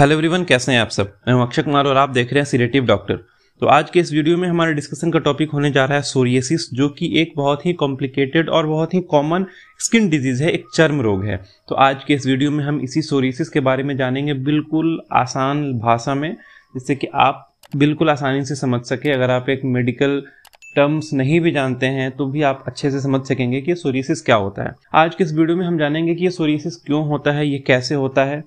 hello everyone कैसे हैं आप सब मैं हूं अक्षय कुमार और आप देख रहे हैं सीरेटिव डॉक्टर तो आज के इस वीडियो में हमारे डिस्कशन का टॉपिक होने जा रहा है सोरियसिस जो कि एक बहुत ही कॉम्प्लिकेटेड और बहुत ही कॉमन स्किन डिजीज है एक चर्म रोग है तो आज के इस वीडियो में हम इसी सोरियसिस के बारे में जानेंगे बिल्कुल आसान भाषा में जिससे कि आप बिल्कुल आसानी से समझ सके अगर आप एक मेडिकल टर्म्स नहीं भी जानते हैं तो भी आप अच्छे से समझ सकेंगे कि सोरियसिस क्या होता है आज के इस वीडियो में हम जानेंगे कि ये सोरियसिस क्यों होता है ये कैसे होता है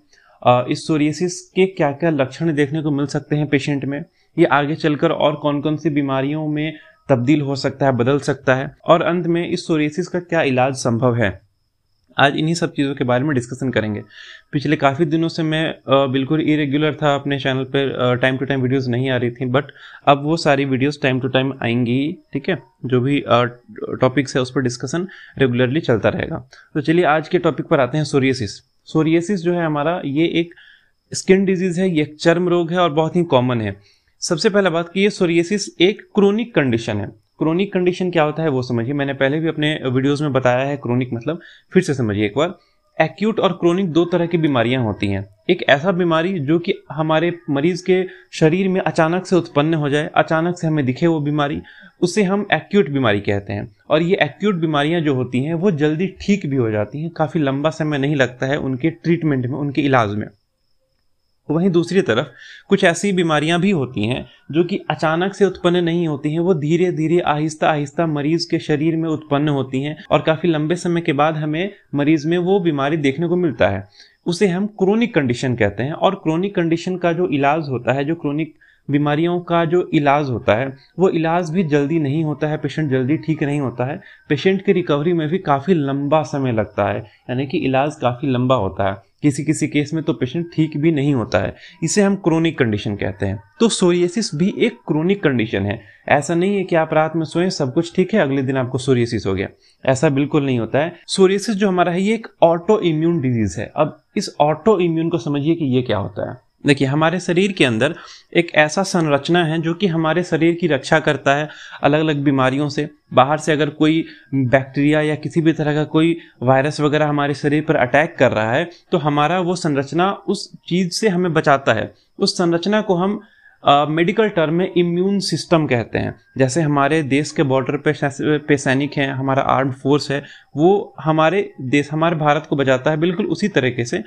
इस सोरियसिस के क्या क्या लक्षण देखने को मिल सकते हैं पेशेंट में ये आगे चलकर और कौन कौन सी बीमारियों में तब्दील हो सकता है बदल सकता है और अंत में इस सोरियसिस का क्या इलाज संभव है आज इन्हीं सब चीज़ों के बारे में डिस्कशन करेंगे पिछले काफ़ी दिनों से मैं बिल्कुल इरेगुलर था अपने चैनल पर टाइम टू टाइम वीडियोस नहीं आ रही थी बट अब वो सारी वीडियोस टाइम टू टाइम आएंगी ठीक है जो भी टॉपिक्स है उस पर डिस्कशन रेगुलरली चलता रहेगा तो चलिए आज के टॉपिक पर आते हैं सोरियसिस सोरियसिस जो है हमारा ये एक स्किन डिजीज है ये चर्म रोग है और बहुत ही कॉमन है सबसे पहला बात कि ये सोरियसिस एक क्रोनिक कंडीशन है क्रोनिक कंडीशन क्या होता है वो समझिए मैंने पहले भी अपने वीडियोस में बताया है क्रोनिक मतलब फिर से समझिए एक बार एक्यूट और क्रोनिक दो तरह की बीमारियां होती हैं एक ऐसा बीमारी जो कि हमारे मरीज के शरीर में अचानक से उत्पन्न हो जाए अचानक से हमें दिखे वो बीमारी उसे हम एक्यूट बीमारी कहते हैं और ये एक्यूट बीमारियां जो होती हैं वो जल्दी ठीक भी हो जाती हैं काफ़ी लंबा समय नहीं लगता है उनके ट्रीटमेंट में उनके इलाज में वहीं दूसरी तरफ कुछ ऐसी बीमारियां भी होती हैं जो कि अचानक से उत्पन्न नहीं होती हैं वो धीरे धीरे आहिस्ता आहिस्ता मरीज के शरीर में उत्पन्न होती हैं और काफ़ी लंबे समय के बाद हमें मरीज में वो बीमारी देखने को मिलता है उसे हम क्रोनिक कंडीशन कहते हैं और क्रोनिक कंडीशन का जो इलाज होता है जो क्रोनिक बीमारियों का जो इलाज होता है वो इलाज भी जल्दी नहीं होता है पेशेंट जल्दी ठीक नहीं होता है पेशेंट की रिकवरी में भी काफ़ी लंबा समय लगता है यानी कि इलाज काफ़ी लंबा होता है किसी किसी केस में तो पेशेंट ठीक भी नहीं होता है इसे हम क्रोनिक कंडीशन कहते हैं तो सोरियसिस भी एक क्रोनिक कंडीशन है ऐसा नहीं है कि आप रात में सोए सब कुछ ठीक है अगले दिन आपको सोरियसिस हो गया ऐसा बिल्कुल नहीं होता है सोरियसिस जो हमारा है ये एक ऑटो इम्यून डिजीज है अब इस ऑटो इम्यून को समझिए कि ये क्या होता है देखिए हमारे शरीर के अंदर एक ऐसा संरचना है जो कि हमारे शरीर की रक्षा करता है अलग अलग बीमारियों से बाहर से अगर कोई बैक्टीरिया या किसी भी तरह का कोई वायरस वगैरह हमारे शरीर पर अटैक कर रहा है तो हमारा वो संरचना उस चीज़ से हमें बचाता है उस संरचना को हम मेडिकल टर्म में इम्यून सिस्टम कहते हैं जैसे हमारे देश के बॉर्डर पे पे सैनिक हैं हमारा आर्म फोर्स है वो हमारे देश हमारे भारत को बचाता है बिल्कुल उसी तरीके से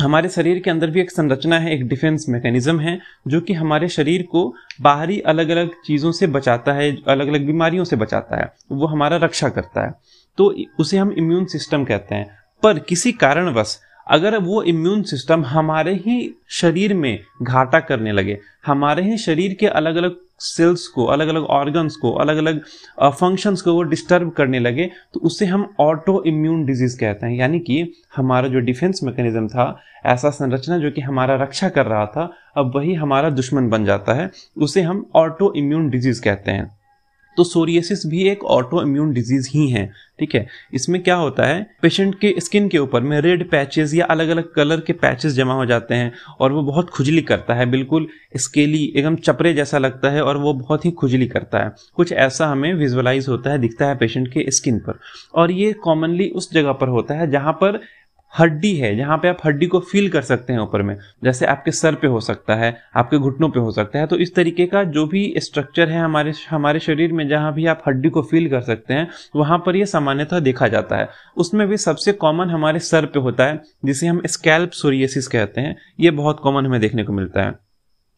हमारे शरीर के अंदर भी एक संरचना है एक डिफेंस मैकेनिज्म है जो कि हमारे शरीर को बाहरी अलग अलग चीज़ों से बचाता है अलग अलग बीमारियों से बचाता है वो हमारा रक्षा करता है तो उसे हम इम्यून सिस्टम कहते हैं पर किसी कारणवश अगर वो इम्यून सिस्टम हमारे ही शरीर में घाटा करने लगे हमारे ही शरीर के अलग अलग सेल्स को अलग अलग ऑर्गन्स को अलग अलग फंक्शंस को वो डिस्टर्ब करने लगे तो उसे हम ऑटो इम्यून डिजीज कहते हैं यानी कि हमारा जो डिफेंस मैकेनिज्म था ऐसा संरचना जो कि हमारा रक्षा कर रहा था अब वही हमारा दुश्मन बन जाता है उसे हम ऑटो इम्यून डिजीज कहते हैं तो सोरियसिस भी एक ऑटो इम्यून डिजीज ही है ठीक है इसमें क्या होता है पेशेंट के स्किन के ऊपर में रेड पैचेस या अलग अलग कलर के पैचेस जमा हो जाते हैं और वो बहुत खुजली करता है बिल्कुल स्केली एकदम चपरे जैसा लगता है और वो बहुत ही खुजली करता है कुछ ऐसा हमें विजुअलाइज होता है दिखता है पेशेंट के स्किन पर और ये कॉमनली उस जगह पर होता है जहाँ पर हड्डी है जहाँ पे आप हड्डी को फील कर सकते हैं ऊपर में जैसे आपके सर पे हो सकता है आपके घुटनों पे हो सकता है तो इस तरीके का जो भी स्ट्रक्चर है हमारे हमारे शरीर में जहाँ भी आप हड्डी को फील कर सकते हैं वहाँ पर यह सामान्यतः देखा जाता है उसमें भी सबसे कॉमन हमारे सर पे होता है जिसे हम स्कैल्प सोरियसिस कहते हैं ये बहुत कॉमन हमें देखने को मिलता है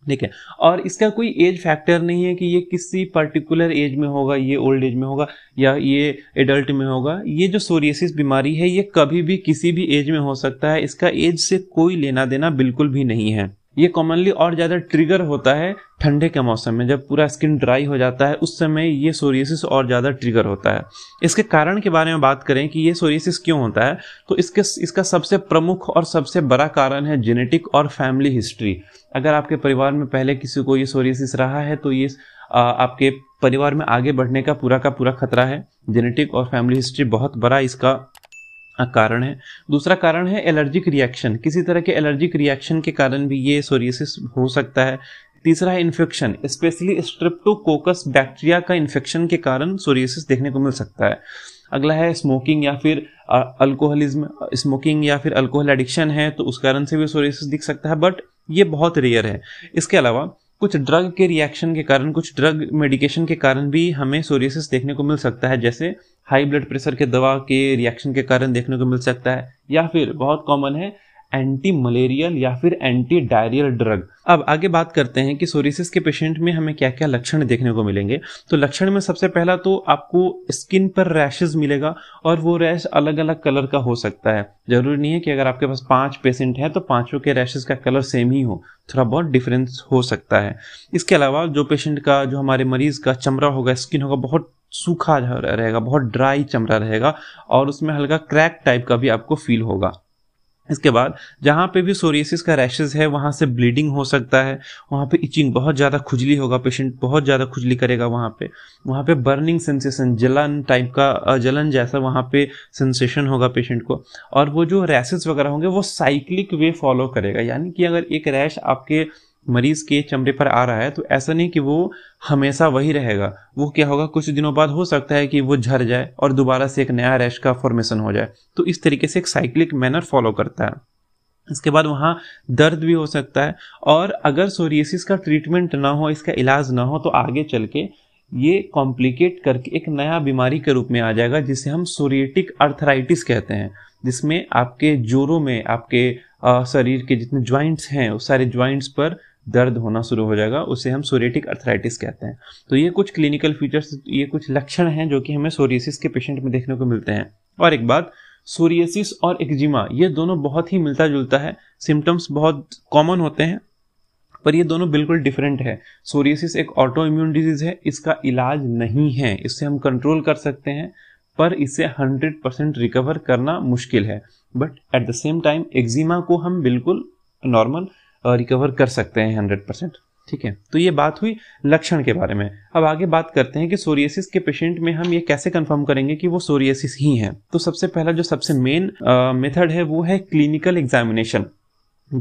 ठीक है और इसका कोई एज फैक्टर नहीं है कि ये किसी पर्टिकुलर एज में होगा ये ओल्ड एज में होगा या ये एडल्ट में होगा ये जो सोरियसिस बीमारी है ये कभी भी किसी भी एज में हो सकता है इसका एज से कोई लेना देना बिल्कुल भी नहीं है ये कॉमनली और ज़्यादा ट्रिगर होता है ठंडे के मौसम में जब पूरा स्किन ड्राई हो जाता है उस समय ये सोरियसिस और ज़्यादा ट्रिगर होता है इसके कारण के बारे में बात करें कि ये सोरियसिस क्यों होता है तो इसके इसका सबसे प्रमुख और सबसे बड़ा कारण है जेनेटिक और फैमिली हिस्ट्री अगर आपके परिवार में पहले किसी को ये सोरियसिस रहा है तो ये आपके परिवार में आगे बढ़ने का पूरा का पूरा खतरा है जेनेटिक और फैमिली हिस्ट्री बहुत बड़ा इसका हाँ, कारण है दूसरा कारण है एलर्जिक रिएक्शन किसी तरह के एलर्जिक रिएक्शन के कारण भी ये सोरियसिस हो सकता है तीसरा है इन्फेक्शन स्पेशली स्ट्रिप्टोकोकस बैक्टीरिया का इन्फेक्शन के कारण सोरियसिस देखने को मिल सकता है अगला है स्मोकिंग या फिर अल्कोहलिज्म स्मोकिंग या फिर अल्कोहल एडिक्शन है तो उस कारण से भी सोरियसिस दिख सकता है बट ये बहुत रेयर है इसके अलावा कुछ ड्रग के रिएक्शन के कारण कुछ ड्रग मेडिकेशन के कारण भी हमें सोरियसिस देखने को मिल सकता है जैसे हाई ब्लड प्रेशर के दवा के रिएक्शन के कारण देखने को मिल सकता है या फिर बहुत कॉमन है एंटी मलेरियल या फिर एंटी डायरियल ड्रग अब आगे बात करते हैं कि सोरिसिस के पेशेंट में हमें क्या क्या लक्षण देखने को मिलेंगे तो लक्षण में सबसे पहला तो आपको स्किन पर रैशेज मिलेगा और वो रैश अलग अलग कलर का हो सकता है जरूरी नहीं है कि अगर आपके पास पांच पेशेंट है तो पांचों के रैशेज का कलर सेम ही हो थोड़ा बहुत डिफरेंस हो सकता है इसके अलावा जो पेशेंट का जो हमारे मरीज का चमड़ा होगा स्किन होगा बहुत सूखा रहेगा बहुत ड्राई चमड़ा रहेगा और उसमें हल्का क्रैक टाइप का भी आपको फील होगा इसके बाद जहाँ पे भी सोरियसिस का रैशेज है वहाँ से ब्लीडिंग हो सकता है वहाँ पे इचिंग बहुत ज़्यादा खुजली होगा पेशेंट बहुत ज़्यादा खुजली करेगा वहाँ पे वहाँ पे बर्निंग सेंसेशन जलन टाइप का जलन जैसा वहाँ पे सेंसेशन होगा पेशेंट को और वो जो रैशेज वगैरह होंगे वो साइक्लिक वे फॉलो करेगा यानी कि अगर एक रैश आपके मरीज के चमड़े पर आ रहा है तो ऐसा नहीं कि वो हमेशा वही रहेगा वो क्या होगा कुछ दिनों बाद हो सकता है कि वो झर जाए और दोबारा से एक नया रैश का फॉर्मेशन हो जाए तो इस तरीके से एक साइक्लिक मैनर फॉलो करता है इसके बाद वहाँ दर्द भी हो सकता है और अगर सोरियसिस का ट्रीटमेंट ना हो इसका इलाज ना हो तो आगे चल के ये कॉम्प्लिकेट करके एक नया बीमारी के रूप में आ जाएगा जिसे हम सोरिएटिक अर्थराइटिस कहते हैं जिसमें आपके जोरों में आपके शरीर के जितने ज्वाइंट्स हैं उस सारे ज्वाइंट्स पर दर्द होना शुरू हो जाएगा उसे हम सोरेटिक अर्थराइटिस कहते हैं तो ये कुछ क्लिनिकल फीचर्स ये कुछ लक्षण हैं जो कि हमें सोरियसिस के पेशेंट में देखने को मिलते हैं और एक बात सोरियसिस और एक्जिमा ये दोनों बहुत ही मिलता जुलता है सिम्टम्स बहुत कॉमन होते हैं पर ये दोनों बिल्कुल डिफरेंट है सोरियसिस एक ऑटो इम्यून डिजीज है इसका इलाज नहीं है इससे हम कंट्रोल कर सकते हैं पर इसे 100 परसेंट रिकवर करना मुश्किल है but at the same time eczema को हम बिल्कुल नॉर्मल रिकवर कर सकते हैं हंड्रेड परसेंट ठीक है तो ये बात हुई लक्षण के बारे में अब आगे बात करते हैं कि सोरियसिस के पेशेंट में हम ये कैसे कंफर्म करेंगे कि वो सोरियसिस ही है तो सबसे पहला जो सबसे मेन मेथड है वो है क्लिनिकल एग्जामिनेशन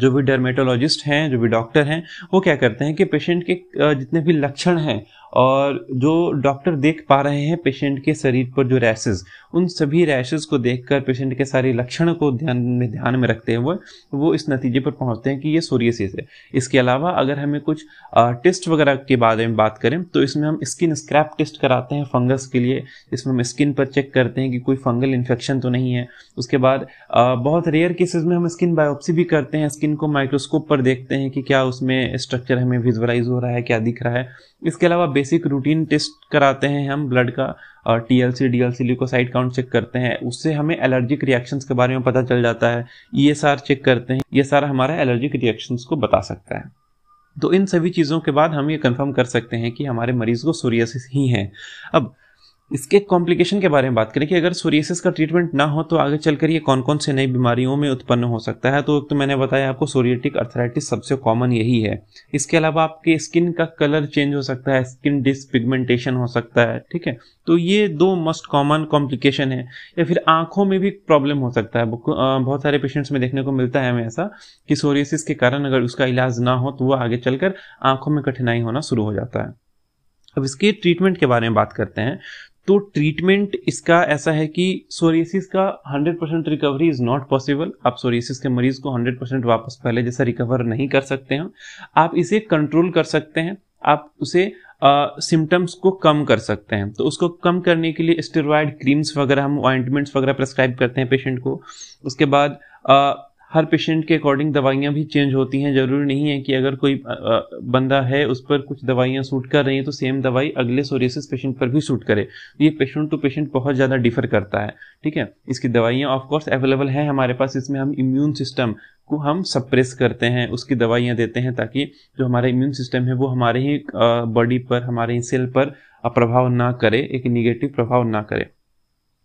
जो भी डर्मेटोलॉजिस्ट हैं जो भी डॉक्टर हैं वो क्या करते हैं कि पेशेंट के जितने भी लक्षण हैं और जो डॉक्टर देख पा रहे हैं पेशेंट के शरीर पर जो रैशेज उन सभी रैशेज को देखकर पेशेंट के सारे लक्षण को ध्यान में ध्यान में रखते हुए वो इस नतीजे पर पहुंचते हैं कि ये सोरियसिस है इसके अलावा अगर हमें कुछ टेस्ट वगैरह के बारे में बात करें तो इसमें हम स्किन स्क्रैप टेस्ट कराते हैं फंगस के लिए इसमें हम स्किन पर चेक करते हैं कि कोई फंगल इन्फेक्शन तो नहीं है उसके बाद बहुत रेयर केसेस में हम स्किन बायोप्सी भी करते हैं स्किन को माइक्रोस्कोप पर देखते हैं कि क्या उसमें स्ट्रक्चर हमें विजुअलाइज हो रहा है क्या दिख रहा है इसके अलावा बेसिक रूटीन टेस्ट कराते हैं हम ब्लड का T L C D L C leucocyte count check करते हैं उससे हमें एलर्जिक रिएक्शंस के बारे में पता चल जाता है ई एस आर चेक करते हैं ये सारा हमारा एलर्जिक रिएक्शंस को बता सकता है तो इन सभी चीज़ों के बाद हम ये कंफर्म कर सकते हैं कि हमारे मरीज़ को सोरियसिस ही हैं अब इसके कॉम्प्लिकेशन के बारे में बात करें कि अगर सोरिएसिस का ट्रीटमेंट ना हो तो आगे चलकर ये कौन कौन से नई बीमारियों में उत्पन्न हो सकता है तो एक तो मैंने बताया आपको सोरियटिक अर्थराइटिस सबसे कॉमन यही है इसके अलावा आपके स्किन का कलर चेंज हो सकता है स्किन डिसपिगमेंटेशन हो सकता है ठीक है तो ये दो मोस्ट कॉमन कॉम्प्लिकेशन है या फिर आंखों में भी प्रॉब्लम हो सकता है बहुत सारे पेशेंट्स में देखने को मिलता है हमें ऐसा कि सोरियसिस के कारण अगर उसका इलाज ना हो तो वह आगे चलकर आंखों में कठिनाई होना शुरू हो जाता है अब इसके ट्रीटमेंट के बारे में बात करते हैं तो ट्रीटमेंट इसका ऐसा है कि सोरियसिस का 100 percent recovery is not possible आप सोरियसिस के मरीज़ को 100 परसेंट वापस पहले जैसा रिकवर नहीं कर सकते हैं आप इसे कंट्रोल कर सकते हैं आप उसे सिम्टम्स uh, को कम कर सकते हैं तो उसको कम करने के लिए स्टेरॉयड क्रीम्स वगैरह हम ऑइंटमेंट्स वगैरह प्रेस्क्राइब करते हैं पेशेंट को उसके बाद uh, हर पेशेंट के अकॉर्डिंग दवाइयाँ भी चेंज होती हैं ज़रूरी नहीं है कि अगर कोई बंदा है उस पर कुछ दवाइयाँ सूट कर रही हैं तो सेम दवाई अगले सोरेसिस पेशेंट पर भी सूट करे ये पेशेंट टू पेशेंट बहुत ज़्यादा डिफर करता है ठीक है इसकी दवाइयाँ ऑफकोर्स अवेलेबल है हमारे पास इसमें हम इम्यून सिस्टम को हम सप्रेस करते हैं उसकी दवाइयाँ देते हैं ताकि जो हमारा इम्यून सिस्टम है वो हमारे ही बॉडी पर हमारे ही सेल पर प्रभाव ना करे एक निगेटिव प्रभाव ना करे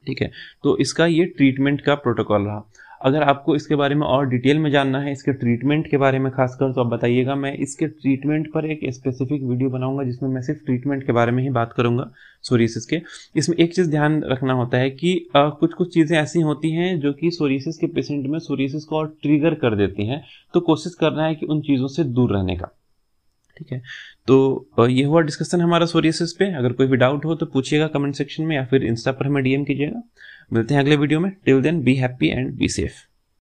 ठीक है तो इसका ये ट्रीटमेंट का प्रोटोकॉल रहा अगर आपको इसके बारे में और डिटेल में जानना है इसके ट्रीटमेंट के बारे में खासकर तो आप बताइएगा मैं इसके ट्रीटमेंट पर एक स्पेसिफिक वीडियो बनाऊंगा जिसमें मैं सिर्फ ट्रीटमेंट के बारे में ही बात करूंगा सोरीसिस के इसमें एक चीज़ ध्यान रखना होता है कि आ, कुछ कुछ चीज़ें ऐसी होती हैं जो कि सोरीसिस के पेशेंट में सोरीसिस को और ट्रिगर कर देती हैं तो कोशिश करना है कि उन चीज़ों से दूर रहने का ठीक है तो ये हुआ डिस्कशन हमारा सोरियसिस पे अगर कोई भी डाउट हो तो पूछिएगा कमेंट सेक्शन में या फिर इंस्टा पर हमें डीएम कीजिएगा मिलते हैं अगले वीडियो में till then be happy and be safe